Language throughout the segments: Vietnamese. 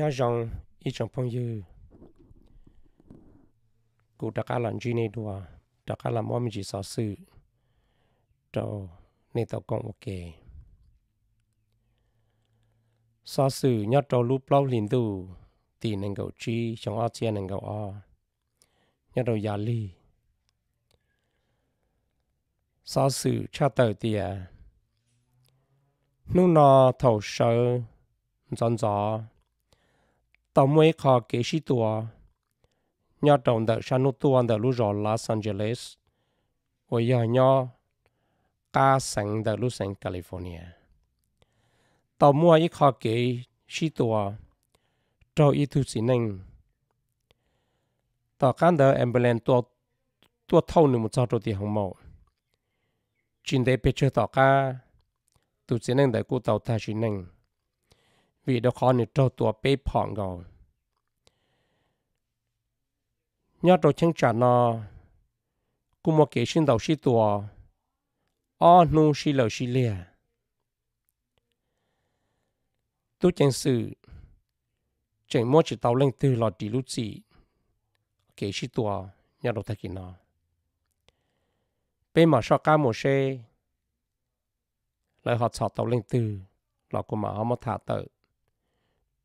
nhớ rằng ít trong phong dư cụ đặc cá lần duy này đùa đặc cá làm mong chỉ sợ sự trò nên tao còn ok sợ sự nhớ trò lúc lâu liền đủ thì nên gạo chi trong ao chia nên gạo o nhớ đầu giá ly sợ sự cha tờ tìa nu nó thầu sơ dọn dọn tổng mấy khó kế sĩ tùa. Nhà trọng đợi sản nụ tùa đợi lưu rõ Los Angeles. Ôi giờ nhỏ ca sẵn đợi lưu sẵn California. Tổng mua ít khó kế sĩ tùa. Trâu ít thu sĩ nâng. Tỏ cán đợi ambulance tùa tùa thâu nụ một cho trô tì hồng mộ. Chính tế bê chơ tỏ ca. Tù sĩ nâng đợi cụ tàu ta sĩ nâng vì đó khó nên trâu tùa bê phỏng gầu. Nhớ trâu chân trả nó, cũng một kế sinh đầu sĩ tùa, o nu sĩ lầu sĩ lìa. Tú chân sự, chân mua chỉ tàu lên từ lọt đi lúc gì, kế sĩ tùa, nhớ trâu thật kỳ nó. Bê mà sao ca mùa xe, lời họ sọ tàu lên từ, lọt của mà họ mà thả tự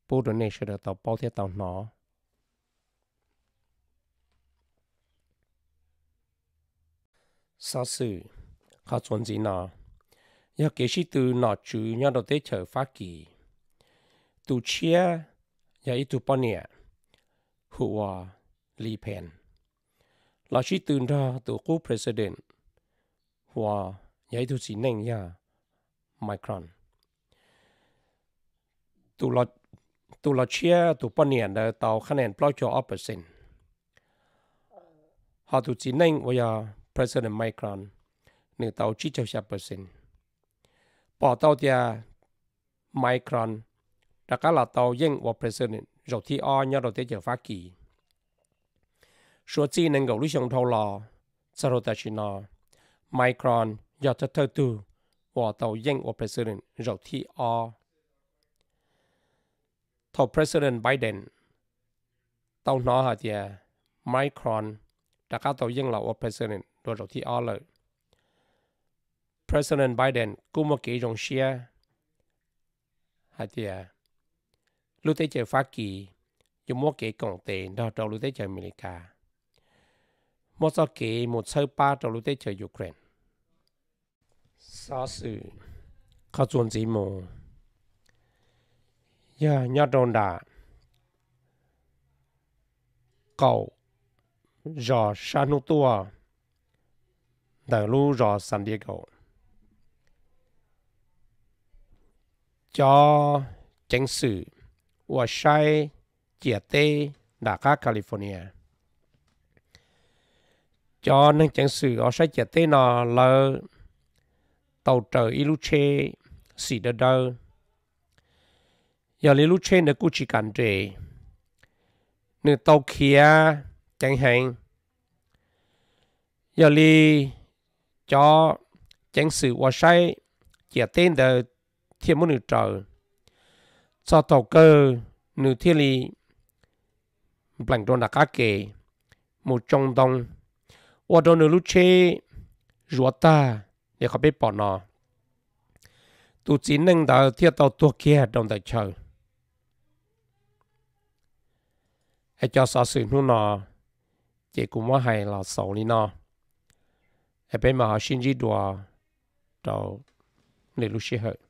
bố đồ tàu bao thế tàu nó sao sự họ chuẩn gì nó giờ kể sĩ từ nọ chú nhau đầu tế chở kỳ tụ chia giờ ít tụ bao nè hùa từ ra tụ cố president hùa giờ ít tụ ya micron tụ lọt tụ lo chia tụ bao nhiêu là tàu khả năng bao cho ấp sinh họ tụ chỉ nên bây giờ president Macron nửa tàu chỉ cho percent bỏ tàu thì à, Macron đã là tàu dân và president rồi thì o nhau đầu tiên chờ phát kỳ số chi nên gầu lý sông thâu lò sau đó ta chỉ nói Macron giờ thật thật từ và tàu dân o thổ President Biden tao nó hả chị à? Micron đã cao tao dân là ô President đồ đầu thi ở lời President Biden cũng một kỹ rộng xe hả chị à? lúc tới chơi phá kỳ dùng một kỹ cộng tế đó trong lúc tới chơi America một số kỹ một sơ ba trong lúc tới chơi Ukraine 啥事？他专职么？Dạ, đã cho chánh sự của sai chia tê đã các California cho nên chánh sự ở sai chia tê nó lơ tàu trời iluche xì đơ đơ giờ lý lúc trên là cú chỉ cần trề nửa tàu kia chẳng hạn giờ lý cho chẳng sự hoa say chỉ tên là thiên muốn nửa trời cho tàu cơ nửa thiên lý bằng đồn đặc kê một trong đông và đồn nửa lúc trên rùa ta để có biết bỏ nó tụi chỉ nâng đỡ thiết tàu tua kia đồng tại trời ai cho sao sự nu nọ chỉ cũng mới hay là sầu đi nọ ai bên mà họ xin gì đùa rồi để lúc xí hết